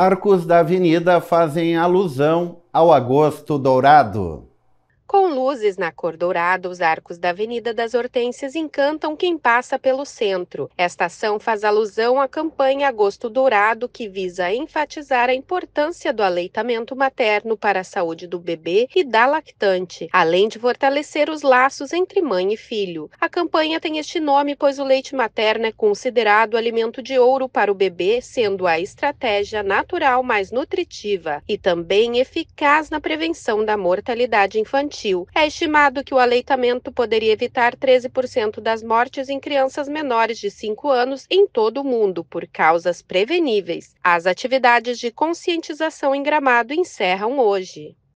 Arcos da avenida fazem alusão ao agosto dourado. Com luzes na cor dourada, os arcos da Avenida das Hortênsias encantam quem passa pelo centro. Esta ação faz alusão à campanha Agosto Dourado, que visa enfatizar a importância do aleitamento materno para a saúde do bebê e da lactante, além de fortalecer os laços entre mãe e filho. A campanha tem este nome pois o leite materno é considerado alimento de ouro para o bebê, sendo a estratégia natural mais nutritiva e também eficaz na prevenção da mortalidade infantil. Brasil. É estimado que o aleitamento poderia evitar 13% das mortes em crianças menores de 5 anos em todo o mundo, por causas preveníveis. As atividades de conscientização em Gramado encerram hoje.